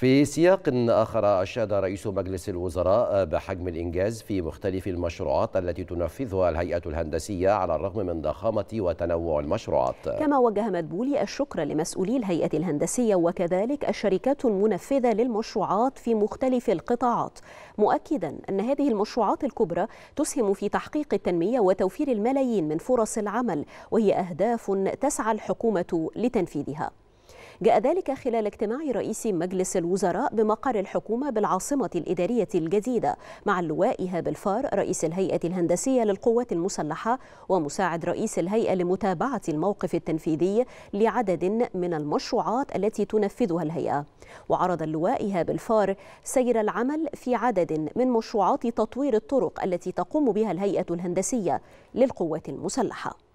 في سياق آخر أشاد رئيس مجلس الوزراء بحجم الإنجاز في مختلف المشروعات التي تنفذها الهيئة الهندسية على الرغم من ضخامة وتنوع المشروعات كما وجه مدبولي الشكر لمسؤولي الهيئة الهندسية وكذلك الشركات المنفذة للمشروعات في مختلف القطاعات مؤكدا أن هذه المشروعات الكبرى تسهم في تحقيق التنمية وتوفير الملايين من فرص العمل وهي أهداف تسعى الحكومة لتنفيذها جاء ذلك خلال اجتماع رئيس مجلس الوزراء بمقر الحكومة بالعاصمة الإدارية الجديدة مع اللواء إيهاب الفار رئيس الهيئة الهندسية للقوات المسلحة ومساعد رئيس الهيئة لمتابعة الموقف التنفيذي لعدد من المشروعات التي تنفذها الهيئة وعرض اللواء إيهاب الفار سير العمل في عدد من مشروعات تطوير الطرق التي تقوم بها الهيئة الهندسية للقوات المسلحة